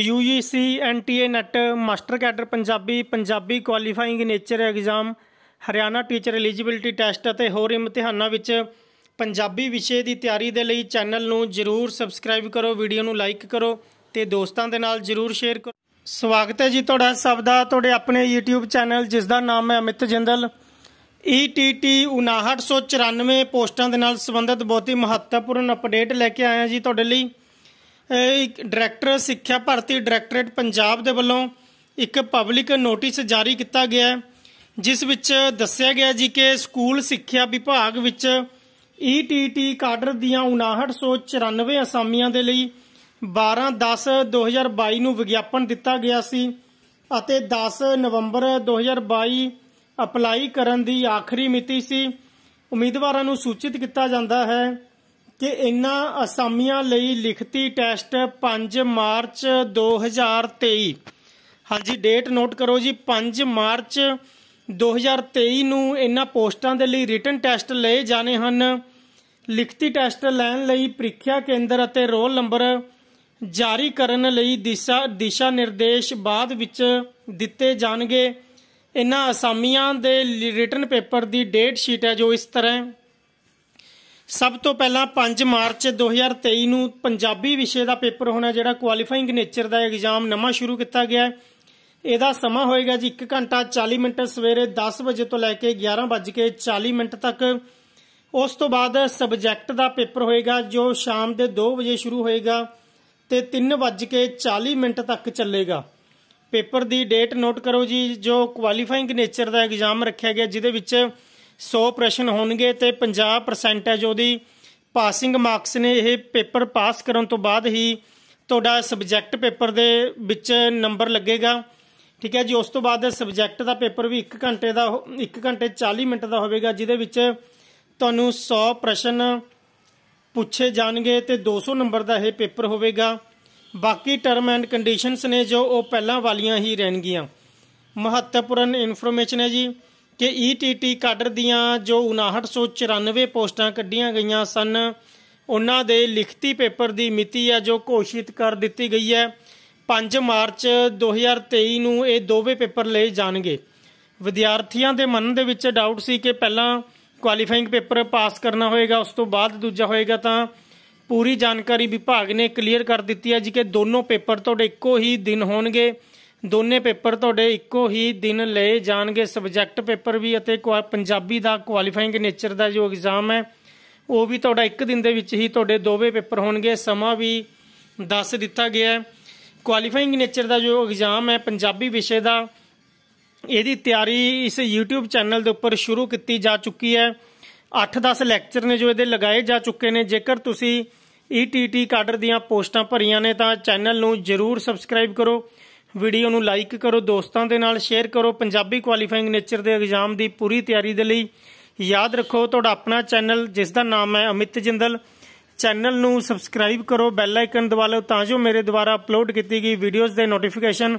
UGC NTA net master cadre Punjabi Punjabi qualifying nature exam Haryana teacher eligibility test ਅਤੇ ਹੋਰ ਇਮਤਿਹਾਨਾਂ ਵਿੱਚ ਪੰਜਾਬੀ ਵਿਸ਼ੇ ਦੀ ਤਿਆਰੀ ਦੇ ਲਈ ਚੈਨਲ ਨੂੰ ਜਰੂਰ ਸਬਸਕ੍ਰਾਈਬ ਕਰੋ ਵੀਡੀਓ ਨੂੰ ਲਾਈਕ ਕਰੋ ਤੇ ਦੋਸਤਾਂ ਦੇ ਨਾਲ ਜਰੂਰ ਸ਼ੇਅਰ ਕਰੋ ਸਵਾਗਤ ਹੈ ਜੀ ਤੁਹਾਡਾ ਸਭ ਦਾ ਤੁਹਾਡੇ ਆਪਣੇ YouTube ਚੈਨਲ ਜਿਸ ਦਾ ਨਾਮ ਹੈ ਅਮਿਤ ਜਿੰਦਲ ETT 5994 ਪੋਸਟਾਂ ਦੇ ਨਾਲ ਸੰਬੰਧਿਤ ਬਹੁਤ ਹੀ ਮਹੱਤਵਪੂਰਨ ਅਪਡੇਟ ਲੈ ਕੇ ਆਇਆ ਜੀ ਤੁਹਾਡੇ ਲਈ ਡਾਇਰੈਕਟਰ ਸਿੱਖਿਆ ਭਰਤੀ ਡਾਇਰੈਕਟੋਰੇਟ ਪੰਜਾਬ ਦੇ ਵੱਲੋਂ ਇੱਕ ਪਬਲਿਕ ਨੋਟਿਸ ਜਾਰੀ ਕੀਤਾ ਗਿਆ ਹੈ ਜਿਸ ਵਿੱਚ ਦੱਸਿਆ ਗਿਆ ਜੀ ਕਿ ਸਕੂਲ ਸਿੱਖਿਆ ਵਿਭਾਗ ਵਿੱਚ ETT ਕਾਡਰ ਦੀਆਂ 5994 ਅਸਾਮੀਆਂ ਦੇ ਲਈ 12/10/2022 ਨੂੰ ਵਿਗਿਆਪਨ ਦਿੱਤਾ ਗਿਆ ਸੀ ਅਤੇ 10 ਨਵੰਬਰ 2022 ਅਪਲਾਈ ਕਰਨ ਦੀ ਆਖਰੀ ਮਿਤੀ ਸੀ ਉਮੀਦਵਾਰਾਂ ਨੂੰ ਸੂਚਿਤ ਕੀਤਾ ਜਾਂਦਾ ਹੈ ਕਿ ਇਨ੍ਹਾਂ ਅਸਾਮੀਆਂ ਲਈ ਲਿਖਤੀ ਟੈਸਟ 5 ਮਾਰਚ 2023 ਹਾਂਜੀ ਡੇਟ ਨੋਟ ਕਰੋ ਜੀ 5 ਮਾਰਚ 2023 ਨੂੰ ਇਨ੍ਹਾਂ ਪੋਸਟਾਂ ਦੇ ਲਈ ਰਿਟਨ ਟੈਸਟ ਲਏ ਜਾਣੇ ਹਨ ਲਿਖਤੀ ਟੈਸਟ ਲੈਣ ਲਈ ਪ੍ਰੀਖਿਆ ਕੇਂਦਰ ਅਤੇ ਰੋਲ ਨੰਬਰ ਜਾਰੀ ਕਰਨ ਲਈ ਦਿਸ਼ਾ ਦਿਸ਼ਾ ਨਿਰਦੇਸ਼ ਬਾਅਦ ਵਿੱਚ ਦਿੱਤੇ ਜਾਣਗੇ ਇਨ੍ਹਾਂ ਅਸਾਮੀਆਂ ਦੇ ਰਿਟਨ ਪੇਪਰ ਦੀ ਡੇਟ ਸ਼ੀਟ ਹੈ ਜੋ ਇਸ ਤਰ੍ਹਾਂ ਸਭ ਤੋਂ ਪਹਿਲਾਂ 5 ਮਾਰਚ 2023 ਨੂੰ ਪੰਜਾਬੀ ਵਿਸ਼ੇ ਦਾ ਪੇਪਰ ਹੋਣਾ ਜਿਹੜਾ ਕੁਆਲੀਫਾਈਂਗ ਨੇਚਰ ਦਾ ਐਗਜ਼ਾਮ ਨਵਾਂ ਸ਼ੁਰੂ ਕੀਤਾ ਗਿਆ ਹੈ ਇਹਦਾ ਸਮਾਂ ਹੋਏਗਾ ਜੀ 1 ਘੰਟਾ 40 ਮਿੰਟ ਸਵੇਰੇ 10 ਵਜੇ ਤੋਂ ਲੈ ਕੇ 11:40 ਮਿੰਟ ਤੱਕ ਉਸ ਤੋਂ ਬਾਅਦ ਸਬਜੈਕਟ ਦਾ ਪੇਪਰ ਹੋਏਗਾ ਜੋ ਸ਼ਾਮ ਦੇ 2 ਵਜੇ ਸ਼ੁਰੂ ਹੋਏਗਾ ਤੇ 3 ਵਜੇ 40 ਮਿੰਟ ਤੱਕ ਚੱਲੇਗਾ ਪੇਪਰ ਦੀ ਡੇਟ ਨੋਟ ਕਰੋ ਜੀ ਜੋ ਕੁਆਲੀਫਾਈਂਗ ਨੇਚਰ ਦਾ ਐਗਜ਼ਾਮ ਰੱਖਿਆ ਗਿਆ ਜਿਹਦੇ ਵਿੱਚ 100 ਪ੍ਰਸ਼ਨ ਹੋਣਗੇ ਤੇ 50% ਹੈ ਜੋ ਦੀ ਪਾਸਿੰਗ ਮਾਰਕਸ ਨੇ ਇਹ ਪੇਪਰ ਪਾਸ ਕਰਨ ਤੋਂ ਬਾਅਦ ਹੀ ਤੁਹਾਡਾ ਸਬਜੈਕਟ ਪੇਪਰ ਦੇ ਵਿੱਚ ਨੰਬਰ ਲੱਗੇਗਾ ਠੀਕ ਹੈ ਜੀ ਉਸ ਤੋਂ ਬਾਅਦ ਸਬਜੈਕਟ ਦਾ ਪੇਪਰ ਵੀ 1 ਘੰਟੇ ਦਾ 1 ਘੰਟੇ 40 ਮਿੰਟ ਦਾ ਹੋਵੇਗਾ ਜਿਹਦੇ ਵਿੱਚ ਤੁਹਾਨੂੰ 100 ਪ੍ਰਸ਼ਨ ਪੁੱਛੇ ਜਾਣਗੇ ਤੇ 200 ਨੰਬਰ ਦਾ ਇਹ ਪੇਪਰ ਹੋਵੇਗਾ ਬਾਕੀ ਟਰਮ ਐਂਡ ਕੰਡੀਸ਼ਨਸ ਨੇ ਜੋ ਉਹ ਪਹਿਲਾਂ ਵਾਲੀਆਂ ਹੀ ਰਹਿਣਗੀਆਂ ਮਹੱਤਵਪੂਰਨ ਇਨਫੋਰਮੇਸ਼ਨ ਹੈ ਜੀ ਕਿ ਈਟੀਟੀ e ਕਾਡਰ ਦੀਆਂ ਜੋ 5994 ਪੋਸਟਾਂ ਕੱਢੀਆਂ ਗਈਆਂ ਸਨ ਉਹਨਾਂ ਦੇ ਲਿਖਤੀ ਪੇਪਰ ਦੀ ਮਿਤੀ ਹੈ ਜੋ ਘੋਸ਼ਿਤ ਕਰ ਦਿੱਤੀ ਗਈ ਹੈ 5 ਮਾਰਚ 2023 ਨੂੰ ਇਹ ਦੋਵੇਂ ਪੇਪਰ ਲਏ ਜਾਣਗੇ ਵਿਦਿਆਰਥੀਆਂ ਦੇ ਮਨ ਦੇ ਵਿੱਚ ਡਾਊਟ ਸੀ ਕਿ ਪਹਿਲਾਂ ਕੁਆਲੀਫਾਈਂਗ ਪੇਪਰ ਪਾਸ ਕਰਨਾ ਹੋਏਗਾ ਉਸ ਤੋਂ ਬਾਅਦ ਦੂਜਾ ਹੋਏਗਾ ਤਾਂ ਪੂਰੀ ਜਾਣਕਾਰੀ ਵਿਭਾਗ ਨੇ ਕਲੀਅਰ ਕਰ ਦਿੱਤੀ ਹੈ ਜਿਕੇ ਕਿ ਦੋਨੋਂ ਪੇਪਰ ਤੁਹਾਡੇ ਇੱਕੋ ਹੀ ਦਿਨ ਹੋਣਗੇ ਦੋਨੇ ਪੇਪਰ ਤੁਹਾਡੇ ਇੱਕੋ ਹੀ ਦਿਨ ਲਏ ਜਾਣਗੇ ਸਬਜੈਕਟ ਪੇਪਰ ਵੀ ਅਤੇ ਪੰਜਾਬੀ ਦਾ ਕੁਆਲੀਫਾਈਂਗ ਨੇਚਰ ਦਾ ਜੋ ਐਗਜ਼ਾਮ ਹੈ ਉਹ ਵੀ ਤੁਹਾਡਾ ਇੱਕ ਦਿਨ ਦੇ ਵਿੱਚ ਹੀ ਤੁਹਾਡੇ ਦੋਵੇਂ ਪੇਪਰ ਹੋਣਗੇ ਸਮਾਂ ਵੀ ਦੱਸ ਦਿੱਤਾ ਗਿਆ ਹੈ ਕੁਆਲੀਫਾਈਂਗ ਨੇਚਰ ਦਾ ਜੋ ਐਗਜ਼ਾਮ ਹੈ ਪੰਜਾਬੀ ਵਿਸ਼ੇ ਦਾ ਇਹਦੀ ਤਿਆਰੀ ਇਸ YouTube ਚੈਨਲ ਦੇ ਉੱਪਰ ਸ਼ੁਰੂ ਕੀਤੀ ਜਾ ਚੁੱਕੀ ਹੈ 8-10 ਲੈਕਚਰ ਨੇ ਜੋ ਇਹਦੇ ਲਗਾਏ ਜਾ ਚੁੱਕੇ ਨੇ ਜੇਕਰ ਤੁਸੀਂ ETT ਕਾਡਰ ਦੀਆਂ ਪੋਸਟਾਂ ਭਰੀਆਂ ਨੇ ਤਾਂ ਚੈਨਲ ਨੂੰ ਜਰੂਰ ਸਬਸਕ੍ਰਾਈਬ ਕਰੋ ਵੀਡੀਓ ਨੂੰ ਲਾਈਕ ਕਰੋ ਦੋਸਤਾਂ ਦੇ ਨਾਲ ਸ਼ੇਅਰ ਕਰੋ ਪੰਜਾਬੀ ਕੁਆਲੀਫਾਈਂਗ ਨੇਚਰ ਦੇ ਐਗਜ਼ਾਮ ਦੀ ਪੂਰੀ ਤਿਆਰੀ ਦੇ ਲਈ ਯਾਦ ਰੱਖੋ ਤੁਹਾਡਾ ਆਪਣਾ ਚੈਨਲ ਜਿਸ ਦਾ ਨਾਮ ਹੈ ਅਮਿਤ ਜਿੰਦਲ ਚੈਨਲ ਨੂੰ ਸਬਸਕ੍ਰਾਈਬ ਕਰੋ ਬੈਲ ਆਈਕਨ ਦਬਾ ਲਓ ਤਾਂ ਜੋ ਮੇਰੇ ਦੁਆਰਾ ਅਪਲੋਡ ਕੀਤੀ ਗਈ ਵੀਡੀਓਜ਼ ਦੇ ਨੋਟੀਫਿਕੇਸ਼ਨ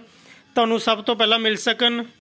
ਤੁਹਾਨੂੰ ਸਭ ਤੋਂ ਪਹਿਲਾਂ ਮਿਲ ਸਕਣ